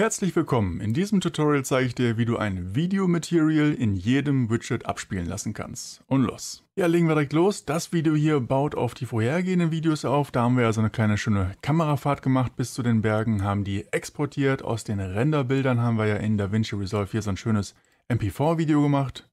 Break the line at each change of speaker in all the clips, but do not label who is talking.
Herzlich willkommen. In diesem Tutorial zeige ich dir, wie du ein Video-Material in jedem Widget abspielen lassen kannst. Und los! Ja, legen wir direkt los. Das Video hier baut auf die vorhergehenden Videos auf. Da haben wir also eine kleine schöne Kamerafahrt gemacht bis zu den Bergen, haben die exportiert. Aus den Renderbildern haben wir ja in DaVinci Resolve hier so ein schönes MP4-Video gemacht.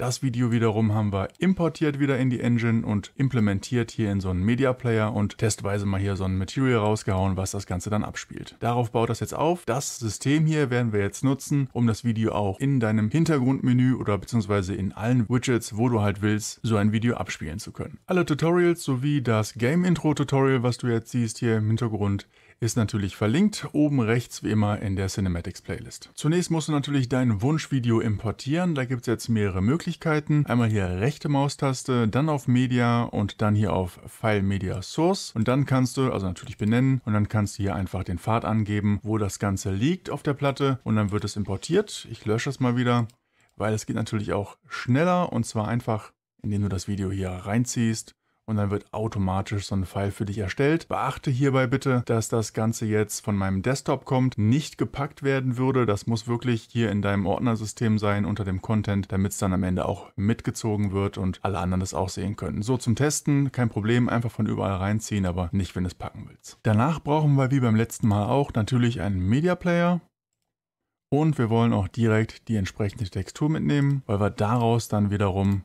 Das Video wiederum haben wir importiert wieder in die Engine und implementiert hier in so einen Media Player und testweise mal hier so ein Material rausgehauen, was das Ganze dann abspielt. Darauf baut das jetzt auf. Das System hier werden wir jetzt nutzen, um das Video auch in deinem Hintergrundmenü oder beziehungsweise in allen Widgets, wo du halt willst, so ein Video abspielen zu können. Alle Tutorials sowie das Game Intro Tutorial, was du jetzt siehst hier im Hintergrund, ist natürlich verlinkt, oben rechts wie immer in der Cinematics Playlist. Zunächst musst du natürlich dein Wunschvideo importieren, da gibt es jetzt mehrere Möglichkeiten. Einmal hier rechte Maustaste, dann auf Media und dann hier auf File Media Source und dann kannst du, also natürlich benennen und dann kannst du hier einfach den Pfad angeben, wo das Ganze liegt auf der Platte und dann wird es importiert. Ich lösche es mal wieder, weil es geht natürlich auch schneller und zwar einfach indem du das Video hier reinziehst und dann wird automatisch so ein File für dich erstellt. Beachte hierbei bitte, dass das Ganze jetzt von meinem Desktop kommt, nicht gepackt werden würde. Das muss wirklich hier in deinem Ordnersystem sein unter dem Content, damit es dann am Ende auch mitgezogen wird und alle anderen das auch sehen können. So zum Testen, kein Problem, einfach von überall reinziehen, aber nicht, wenn du es packen willst. Danach brauchen wir wie beim letzten Mal auch natürlich einen Media Player. Und wir wollen auch direkt die entsprechende Textur mitnehmen, weil wir daraus dann wiederum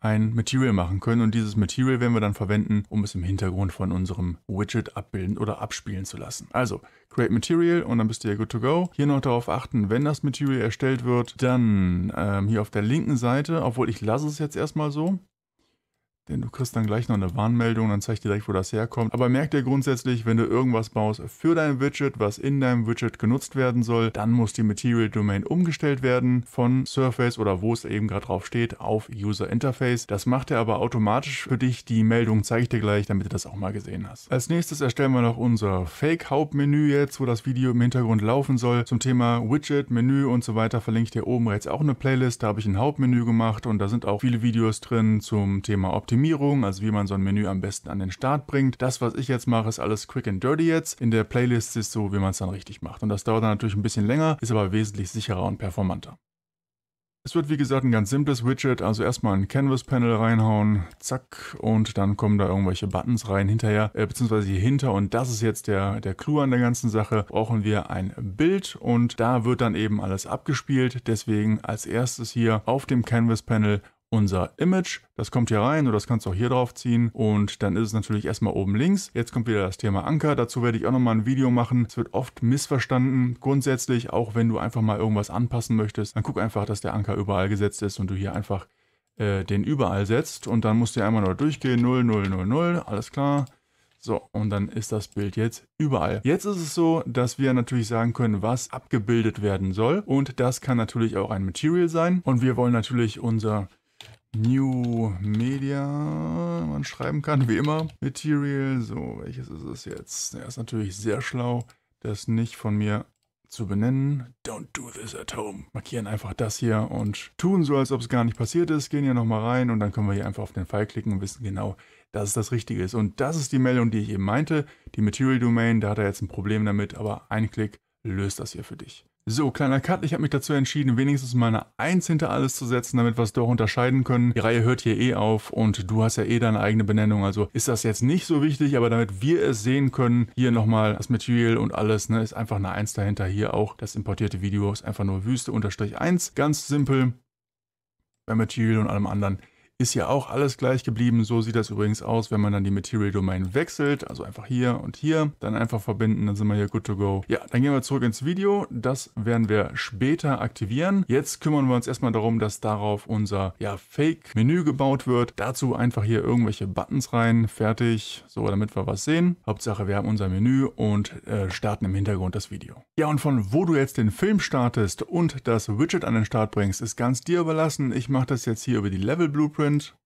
ein Material machen können und dieses Material werden wir dann verwenden, um es im Hintergrund von unserem Widget abbilden oder abspielen zu lassen. Also Create Material und dann bist du ja good to go. Hier noch darauf achten, wenn das Material erstellt wird, dann ähm, hier auf der linken Seite, obwohl ich lasse es jetzt erstmal so, denn du kriegst dann gleich noch eine Warnmeldung, dann zeige ich dir direkt, wo das herkommt. Aber merk dir grundsätzlich, wenn du irgendwas baust für dein Widget, was in deinem Widget genutzt werden soll, dann muss die Material Domain umgestellt werden von Surface oder wo es eben gerade drauf steht, auf User Interface. Das macht er aber automatisch für dich. Die Meldung zeige ich dir gleich, damit du das auch mal gesehen hast. Als nächstes erstellen wir noch unser Fake-Hauptmenü jetzt, wo das Video im Hintergrund laufen soll. Zum Thema Widget, Menü und so weiter verlinke ich dir oben rechts auch eine Playlist. Da habe ich ein Hauptmenü gemacht und da sind auch viele Videos drin zum Thema Optik Optimierung, also wie man so ein Menü am besten an den Start bringt. Das, was ich jetzt mache, ist alles quick and dirty jetzt. In der Playlist ist so, wie man es dann richtig macht. Und das dauert dann natürlich ein bisschen länger, ist aber wesentlich sicherer und performanter. Es wird wie gesagt ein ganz simples Widget, also erstmal ein Canvas-Panel reinhauen, zack, und dann kommen da irgendwelche Buttons rein hinterher, äh, beziehungsweise hier hinter, und das ist jetzt der, der Clou an der ganzen Sache, brauchen wir ein Bild und da wird dann eben alles abgespielt, deswegen als erstes hier auf dem Canvas-Panel unser Image. Das kommt hier rein oder das kannst du auch hier drauf ziehen und dann ist es natürlich erstmal oben links. Jetzt kommt wieder das Thema Anker. Dazu werde ich auch nochmal ein Video machen. Es wird oft missverstanden. Grundsätzlich, auch wenn du einfach mal irgendwas anpassen möchtest, dann guck einfach, dass der Anker überall gesetzt ist und du hier einfach äh, den überall setzt und dann musst du einmal nur durchgehen. 0, 0, 0, 0, alles klar. So, und dann ist das Bild jetzt überall. Jetzt ist es so, dass wir natürlich sagen können, was abgebildet werden soll. Und das kann natürlich auch ein Material sein. Und wir wollen natürlich unser New Media man schreiben kann, wie immer. Material, so, welches ist es jetzt? Er ist natürlich sehr schlau, das nicht von mir zu benennen. Don't do this at home. Markieren einfach das hier und tun so, als ob es gar nicht passiert ist. Gehen hier nochmal rein und dann können wir hier einfach auf den Pfeil klicken und wissen genau, dass es das Richtige ist. Und das ist die Meldung, die ich eben meinte. Die Material Domain, da hat er jetzt ein Problem damit, aber ein Klick löst das hier für dich. So, kleiner Cut, ich habe mich dazu entschieden, wenigstens mal eine Eins hinter alles zu setzen, damit wir es doch unterscheiden können. Die Reihe hört hier eh auf und du hast ja eh deine eigene Benennung, also ist das jetzt nicht so wichtig, aber damit wir es sehen können, hier nochmal das Material und alles, ne, ist einfach eine Eins dahinter. Hier auch das importierte Video ist einfach nur Wüste-1, ganz simpel, bei Material und allem anderen ist ja auch alles gleich geblieben. So sieht das übrigens aus, wenn man dann die Material Domain wechselt. Also einfach hier und hier. Dann einfach verbinden, dann sind wir hier good to go. Ja, dann gehen wir zurück ins Video. Das werden wir später aktivieren. Jetzt kümmern wir uns erstmal darum, dass darauf unser ja, Fake-Menü gebaut wird. Dazu einfach hier irgendwelche Buttons rein. Fertig. So, damit wir was sehen. Hauptsache, wir haben unser Menü und äh, starten im Hintergrund das Video. Ja, und von wo du jetzt den Film startest und das Widget an den Start bringst, ist ganz dir überlassen. Ich mache das jetzt hier über die Level Blueprint könnt.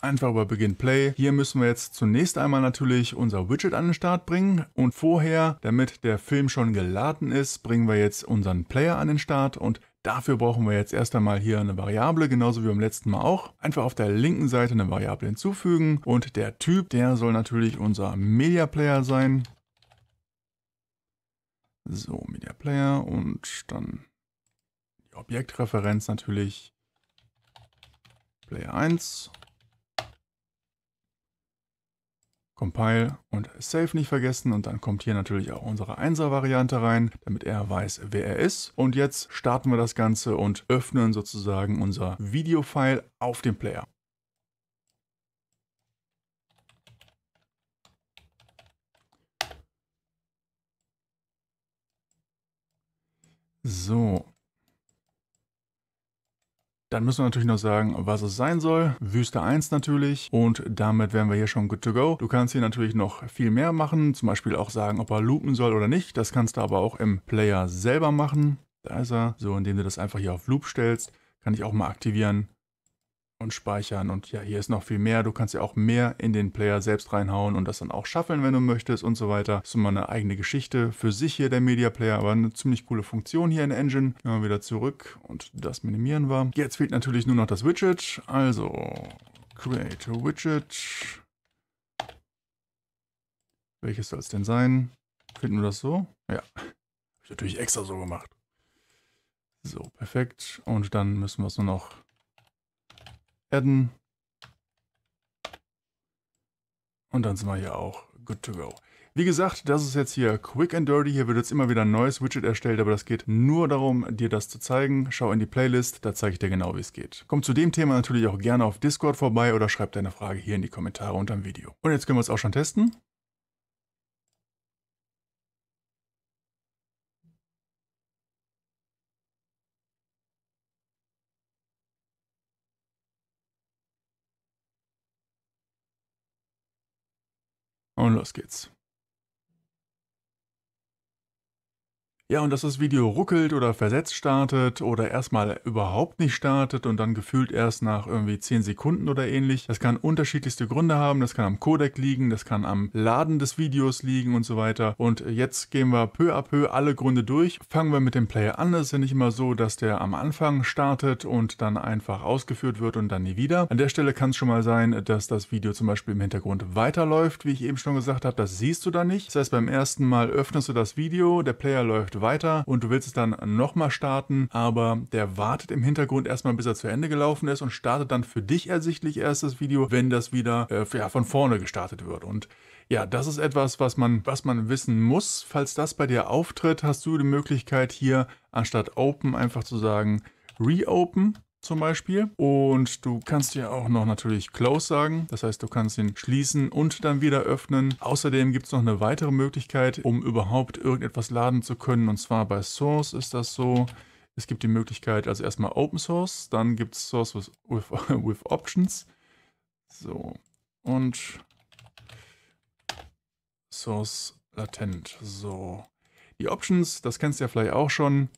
Einfach über Begin Play. Hier müssen wir jetzt zunächst einmal natürlich unser Widget an den Start bringen. Und vorher, damit der Film schon geladen ist, bringen wir jetzt unseren Player an den Start. Und dafür brauchen wir jetzt erst einmal hier eine Variable, genauso wie beim letzten Mal auch. Einfach auf der linken Seite eine Variable hinzufügen. Und der Typ, der soll natürlich unser Media Player sein. So, Media Player und dann die Objektreferenz natürlich. Display 1. Compile und Save nicht vergessen und dann kommt hier natürlich auch unsere 1er Variante rein, damit er weiß, wer er ist. Und jetzt starten wir das Ganze und öffnen sozusagen unser Videofile auf dem Player. So, dann müssen wir natürlich noch sagen, was es sein soll. Wüste 1 natürlich und damit wären wir hier schon good to go. Du kannst hier natürlich noch viel mehr machen, zum Beispiel auch sagen, ob er loopen soll oder nicht. Das kannst du aber auch im Player selber machen. Da ist er. So, indem du das einfach hier auf Loop stellst, kann ich auch mal aktivieren und speichern. Und ja, hier ist noch viel mehr. Du kannst ja auch mehr in den Player selbst reinhauen und das dann auch schaffen, wenn du möchtest und so weiter. Das ist immer eine eigene Geschichte für sich hier, der Media Player, aber eine ziemlich coole Funktion hier in Engine. Gehen wir wieder zurück und das minimieren wir. Jetzt fehlt natürlich nur noch das Widget. Also, create a widget. Welches soll es denn sein? Finden wir das so? Ja. Habe ich natürlich extra so gemacht. So, perfekt. Und dann müssen wir es nur noch Adden. Und dann sind wir hier auch good to go. Wie gesagt, das ist jetzt hier quick and dirty. Hier wird jetzt immer wieder ein neues Widget erstellt, aber das geht nur darum, dir das zu zeigen. Schau in die Playlist, da zeige ich dir genau, wie es geht. Komm zu dem Thema natürlich auch gerne auf Discord vorbei oder schreib deine Frage hier in die Kommentare unter dem Video. Und jetzt können wir es auch schon testen. Und los geht's. Ja, und dass das Video ruckelt oder versetzt startet oder erstmal überhaupt nicht startet und dann gefühlt erst nach irgendwie 10 Sekunden oder ähnlich. Das kann unterschiedlichste Gründe haben, das kann am Codec liegen, das kann am Laden des Videos liegen und so weiter. Und jetzt gehen wir peu à peu alle Gründe durch. Fangen wir mit dem Player an. Es ist ja nicht immer so, dass der am Anfang startet und dann einfach ausgeführt wird und dann nie wieder. An der Stelle kann es schon mal sein, dass das Video zum Beispiel im Hintergrund weiterläuft, wie ich eben schon gesagt habe. Das siehst du da nicht. Das heißt, beim ersten Mal öffnest du das Video, der Player läuft weiter weiter und du willst es dann nochmal starten, aber der wartet im Hintergrund erstmal, bis er zu Ende gelaufen ist und startet dann für dich ersichtlich erst das Video, wenn das wieder äh, ja, von vorne gestartet wird. Und ja, das ist etwas, was man, was man wissen muss. Falls das bei dir auftritt, hast du die Möglichkeit hier anstatt Open einfach zu sagen Reopen zum Beispiel. Und du kannst ja auch noch natürlich Close sagen. Das heißt, du kannst ihn schließen und dann wieder öffnen. Außerdem gibt es noch eine weitere Möglichkeit, um überhaupt irgendetwas laden zu können. Und zwar bei Source ist das so. Es gibt die Möglichkeit, also erstmal Open Source, dann gibt es Source with, with, with Options. So. Und Source latent. So. Die Options, das kennst du ja vielleicht auch schon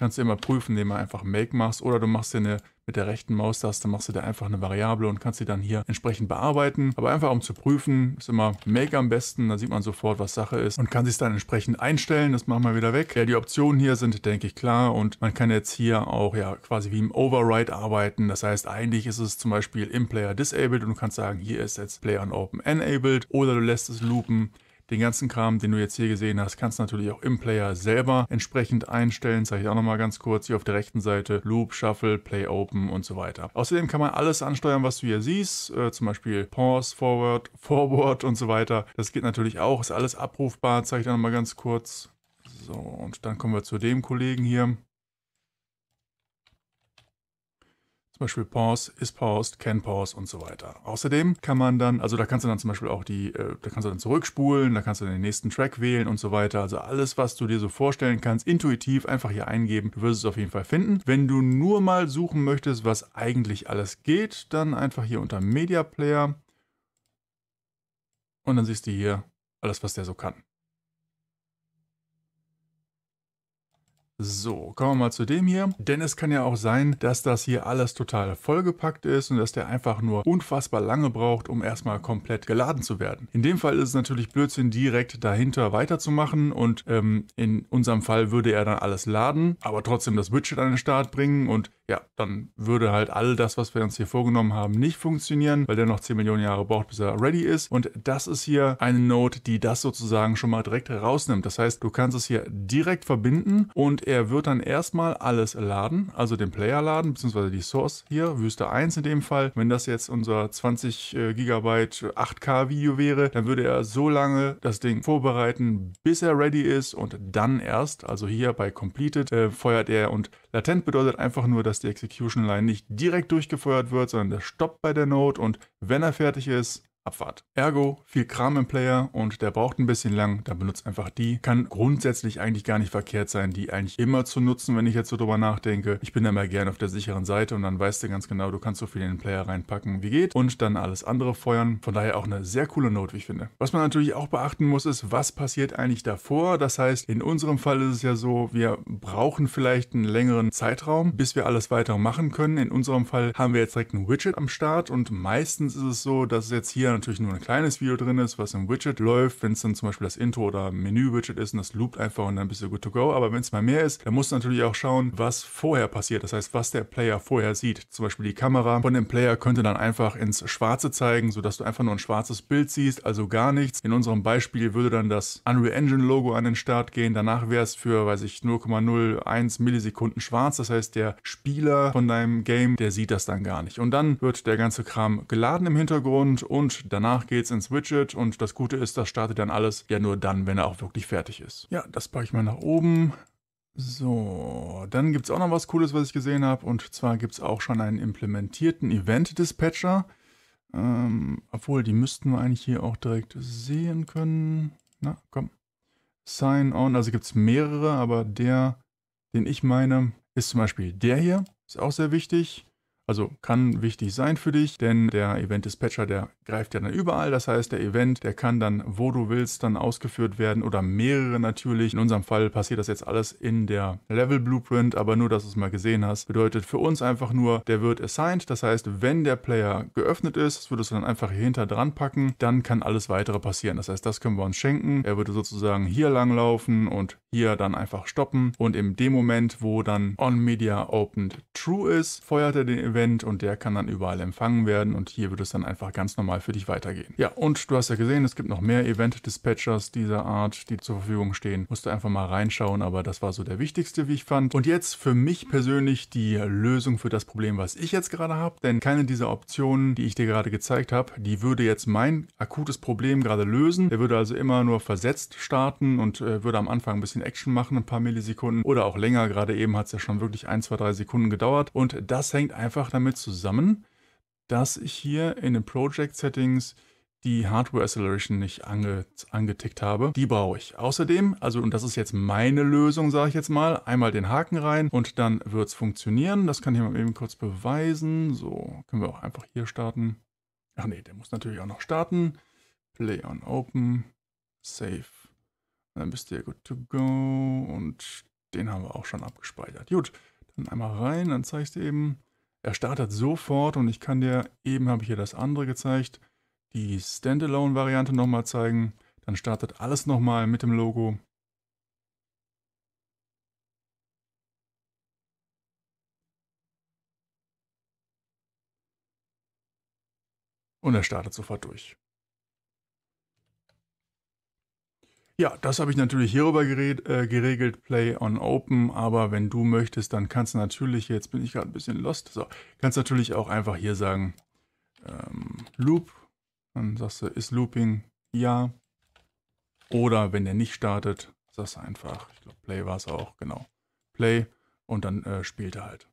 kannst du immer prüfen, indem du einfach Make machst oder du machst dir eine mit der rechten Maustaste machst du da einfach eine Variable und kannst sie dann hier entsprechend bearbeiten. Aber einfach um zu prüfen, ist immer Make am besten, da sieht man sofort, was Sache ist und kann sich dann entsprechend einstellen. Das machen wir wieder weg. Ja, die Optionen hier sind, denke ich, klar und man kann jetzt hier auch ja quasi wie im Override arbeiten. Das heißt, eigentlich ist es zum Beispiel im Player disabled und du kannst sagen, hier ist jetzt Player on Open enabled oder du lässt es loopen. Den ganzen Kram, den du jetzt hier gesehen hast, kannst du natürlich auch im Player selber entsprechend einstellen. Zeige ich auch nochmal ganz kurz hier auf der rechten Seite. Loop, Shuffle, Play Open und so weiter. Außerdem kann man alles ansteuern, was du hier siehst. Äh, zum Beispiel Pause, Forward, Forward und so weiter. Das geht natürlich auch. Ist alles abrufbar. Zeige ich auch nochmal ganz kurz. So, und dann kommen wir zu dem Kollegen hier. Zum Beispiel Pause, ist paused, can pause und so weiter. Außerdem kann man dann, also da kannst du dann zum Beispiel auch die, äh, da kannst du dann zurückspulen, da kannst du den nächsten Track wählen und so weiter. Also alles, was du dir so vorstellen kannst, intuitiv einfach hier eingeben. Du wirst es auf jeden Fall finden. Wenn du nur mal suchen möchtest, was eigentlich alles geht, dann einfach hier unter Media Player und dann siehst du hier alles, was der so kann. So, kommen wir mal zu dem hier. Denn es kann ja auch sein, dass das hier alles total vollgepackt ist und dass der einfach nur unfassbar lange braucht, um erstmal komplett geladen zu werden. In dem Fall ist es natürlich Blödsinn, direkt dahinter weiterzumachen und ähm, in unserem Fall würde er dann alles laden, aber trotzdem das Widget an den Start bringen und ja, dann würde halt all das, was wir uns hier vorgenommen haben, nicht funktionieren, weil der noch 10 Millionen Jahre braucht, bis er ready ist. Und das ist hier eine Node, die das sozusagen schon mal direkt rausnimmt. Das heißt, du kannst es hier direkt verbinden und er wird dann erstmal alles laden, also den Player laden, beziehungsweise die Source hier, Wüste 1 in dem Fall. Wenn das jetzt unser 20 GB 8K Video wäre, dann würde er so lange das Ding vorbereiten, bis er ready ist und dann erst, also hier bei Completed, äh, feuert er und latent bedeutet einfach nur, dass die Execution Line nicht direkt durchgefeuert wird, sondern der stoppt bei der Node und wenn er fertig ist, Abfahrt. Ergo, viel Kram im Player und der braucht ein bisschen lang, dann benutzt einfach die. Kann grundsätzlich eigentlich gar nicht verkehrt sein, die eigentlich immer zu nutzen, wenn ich jetzt so drüber nachdenke. Ich bin da mal gerne auf der sicheren Seite und dann weißt du ganz genau, du kannst so viel in den Player reinpacken, wie geht und dann alles andere feuern. Von daher auch eine sehr coole Note, wie ich finde. Was man natürlich auch beachten muss, ist, was passiert eigentlich davor? Das heißt, in unserem Fall ist es ja so, wir brauchen vielleicht einen längeren Zeitraum, bis wir alles weiter machen können. In unserem Fall haben wir jetzt direkt ein Widget am Start und meistens ist es so, dass es jetzt hier hier natürlich nur ein kleines Video drin ist, was im Widget läuft. Wenn es dann zum Beispiel das Intro oder Menü-Widget ist und das loopt einfach und dann bist du good to go. Aber wenn es mal mehr ist, dann musst du natürlich auch schauen, was vorher passiert. Das heißt, was der Player vorher sieht. Zum Beispiel die Kamera von dem Player könnte dann einfach ins Schwarze zeigen, sodass du einfach nur ein schwarzes Bild siehst, also gar nichts. In unserem Beispiel würde dann das Unreal Engine Logo an den Start gehen. Danach wäre es für, weiß ich, 0,01 Millisekunden schwarz. Das heißt, der Spieler von deinem Game, der sieht das dann gar nicht. Und dann wird der ganze Kram geladen im Hintergrund und Danach geht es ins Widget und das Gute ist, das startet dann alles ja nur dann, wenn er auch wirklich fertig ist. Ja, das packe ich mal nach oben. So, dann gibt es auch noch was Cooles, was ich gesehen habe. Und zwar gibt es auch schon einen implementierten Event-Dispatcher. Ähm, obwohl, die müssten wir eigentlich hier auch direkt sehen können. Na, komm. Sign on, also gibt es mehrere, aber der, den ich meine, ist zum Beispiel der hier. Ist auch sehr wichtig. Also kann wichtig sein für dich, denn der Event Dispatcher, der greift ja dann überall. Das heißt, der Event, der kann dann, wo du willst, dann ausgeführt werden oder mehrere natürlich. In unserem Fall passiert das jetzt alles in der Level Blueprint, aber nur, dass du es mal gesehen hast, bedeutet für uns einfach nur, der wird assigned. Das heißt, wenn der Player geöffnet ist, das würdest du dann einfach hier hinter dran packen, dann kann alles weitere passieren. Das heißt, das können wir uns schenken. Er würde sozusagen hier lang laufen und hier dann einfach stoppen. Und in dem Moment, wo dann On Media Opened True ist, feuert er den Event Event und der kann dann überall empfangen werden und hier wird es dann einfach ganz normal für dich weitergehen. Ja, und du hast ja gesehen, es gibt noch mehr Event-Dispatchers dieser Art, die zur Verfügung stehen. Musst du einfach mal reinschauen, aber das war so der wichtigste, wie ich fand. Und jetzt für mich persönlich die Lösung für das Problem, was ich jetzt gerade habe, denn keine dieser Optionen, die ich dir gerade gezeigt habe, die würde jetzt mein akutes Problem gerade lösen. Der würde also immer nur versetzt starten und äh, würde am Anfang ein bisschen Action machen, ein paar Millisekunden oder auch länger. Gerade eben hat es ja schon wirklich ein, zwei, drei Sekunden gedauert und das hängt einfach einfach damit zusammen, dass ich hier in den Project Settings die Hardware Acceleration nicht ange angetickt habe. Die brauche ich. Außerdem, also und das ist jetzt meine Lösung, sage ich jetzt mal, einmal den Haken rein und dann wird es funktionieren. Das kann ich mal eben kurz beweisen. So, können wir auch einfach hier starten. Ach nee, der muss natürlich auch noch starten. Play on Open, Save. Dann bist du ja good to go und den haben wir auch schon abgespeichert. Gut, dann einmal rein, dann zeige ich eben. Er startet sofort und ich kann dir, eben habe ich hier das andere gezeigt, die Standalone-Variante nochmal zeigen. Dann startet alles nochmal mit dem Logo. Und er startet sofort durch. Ja, das habe ich natürlich hierüber gered, äh, geregelt, Play on Open, aber wenn du möchtest, dann kannst du natürlich, jetzt bin ich gerade ein bisschen lost, so, kannst natürlich auch einfach hier sagen, ähm, Loop, dann sagst du, ist Looping, ja, oder wenn der nicht startet, sagst du einfach, ich glaube Play war es auch, genau, Play und dann äh, spielt er halt.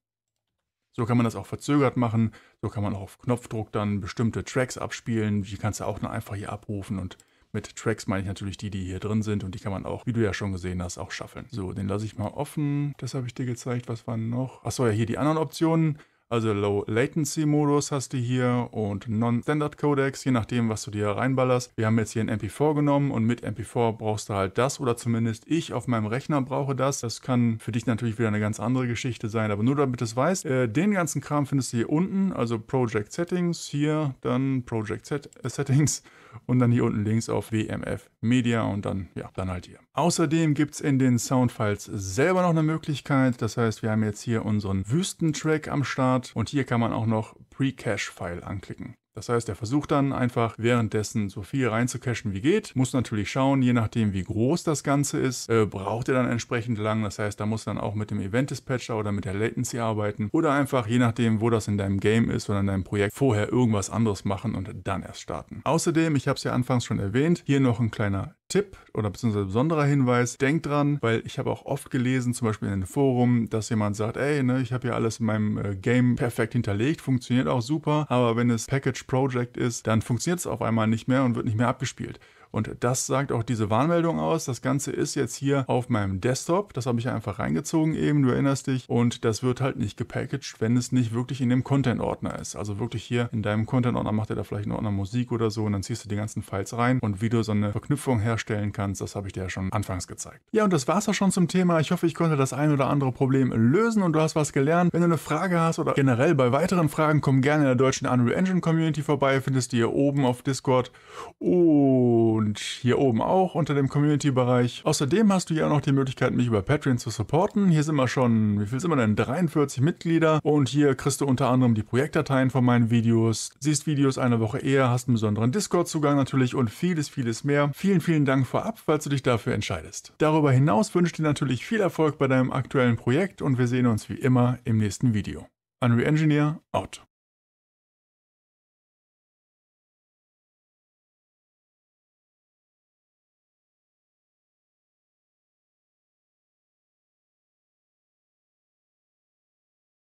So kann man das auch verzögert machen, so kann man auch auf Knopfdruck dann bestimmte Tracks abspielen, die kannst du auch nur einfach hier abrufen und mit Tracks meine ich natürlich die, die hier drin sind und die kann man auch, wie du ja schon gesehen hast, auch shuffeln. So, den lasse ich mal offen. Das habe ich dir gezeigt. Was war noch? Achso, ja, hier die anderen Optionen. Also Low Latency Modus hast du hier und Non-Standard Codecs, je nachdem, was du dir reinballerst. Wir haben jetzt hier ein MP4 genommen und mit MP4 brauchst du halt das oder zumindest ich auf meinem Rechner brauche das. Das kann für dich natürlich wieder eine ganz andere Geschichte sein, aber nur damit du es weißt. Äh, den ganzen Kram findest du hier unten, also Project Settings hier, dann Project Set äh, Settings und dann hier unten links auf WMF Media und dann, ja, dann halt hier. Außerdem gibt es in den Soundfiles selber noch eine Möglichkeit. Das heißt, wir haben jetzt hier unseren Wüstentrack am Start. Start und hier kann man auch noch Pre-Cache-File anklicken. Das heißt, er versucht dann einfach währenddessen so viel reinzucachen wie geht. Muss natürlich schauen, je nachdem wie groß das Ganze ist, äh, braucht er dann entsprechend lang. Das heißt, da muss dann auch mit dem Event Dispatcher oder mit der Latency arbeiten oder einfach je nachdem, wo das in deinem Game ist oder in deinem Projekt, vorher irgendwas anderes machen und dann erst starten. Außerdem, ich habe es ja anfangs schon erwähnt, hier noch ein kleiner Tipp oder beziehungsweise besonderer Hinweis, denkt dran, weil ich habe auch oft gelesen, zum Beispiel in einem Forum, dass jemand sagt, ey, ne, ich habe ja alles in meinem äh, Game perfekt hinterlegt, funktioniert auch super, aber wenn es Package Project ist, dann funktioniert es auf einmal nicht mehr und wird nicht mehr abgespielt. Und das sagt auch diese Warnmeldung aus. Das Ganze ist jetzt hier auf meinem Desktop. Das habe ich einfach reingezogen eben, du erinnerst dich. Und das wird halt nicht gepackaged, wenn es nicht wirklich in dem Content-Ordner ist. Also wirklich hier in deinem Content-Ordner macht er da vielleicht einen Ordner Musik oder so und dann ziehst du die ganzen Files rein. Und wie du so eine Verknüpfung herstellen kannst, das habe ich dir ja schon anfangs gezeigt. Ja, und das war es auch schon zum Thema. Ich hoffe, ich konnte das ein oder andere Problem lösen und du hast was gelernt. Wenn du eine Frage hast oder generell bei weiteren Fragen, komm gerne in der deutschen Unreal Engine Community vorbei. Findest du hier oben auf Discord. Oh, und hier oben auch unter dem Community-Bereich. Außerdem hast du hier auch noch die Möglichkeit, mich über Patreon zu supporten. Hier sind wir schon, wie viel sind wir denn? 43 Mitglieder und hier kriegst du unter anderem die Projektdateien von meinen Videos, siehst Videos eine Woche eher, hast einen besonderen Discord-Zugang natürlich und vieles, vieles mehr. Vielen, vielen Dank vorab, falls du dich dafür entscheidest. Darüber hinaus wünsche ich dir natürlich viel Erfolg bei deinem aktuellen Projekt und wir sehen uns wie immer im nächsten Video. Unreal Engineer out.